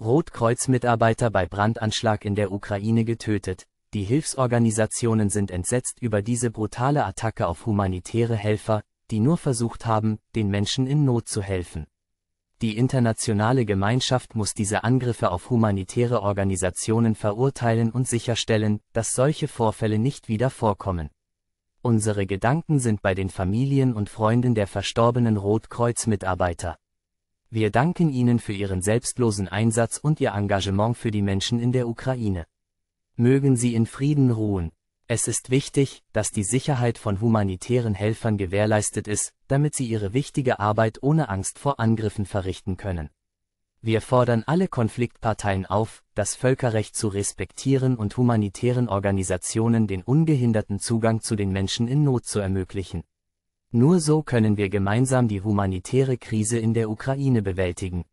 Rotkreuz-Mitarbeiter bei Brandanschlag in der Ukraine getötet, die Hilfsorganisationen sind entsetzt über diese brutale Attacke auf humanitäre Helfer, die nur versucht haben, den Menschen in Not zu helfen. Die internationale Gemeinschaft muss diese Angriffe auf humanitäre Organisationen verurteilen und sicherstellen, dass solche Vorfälle nicht wieder vorkommen. Unsere Gedanken sind bei den Familien und Freunden der verstorbenen Rotkreuz-Mitarbeiter. Wir danken Ihnen für Ihren selbstlosen Einsatz und Ihr Engagement für die Menschen in der Ukraine. Mögen Sie in Frieden ruhen. Es ist wichtig, dass die Sicherheit von humanitären Helfern gewährleistet ist, damit sie ihre wichtige Arbeit ohne Angst vor Angriffen verrichten können. Wir fordern alle Konfliktparteien auf, das Völkerrecht zu respektieren und humanitären Organisationen den ungehinderten Zugang zu den Menschen in Not zu ermöglichen. Nur so können wir gemeinsam die humanitäre Krise in der Ukraine bewältigen.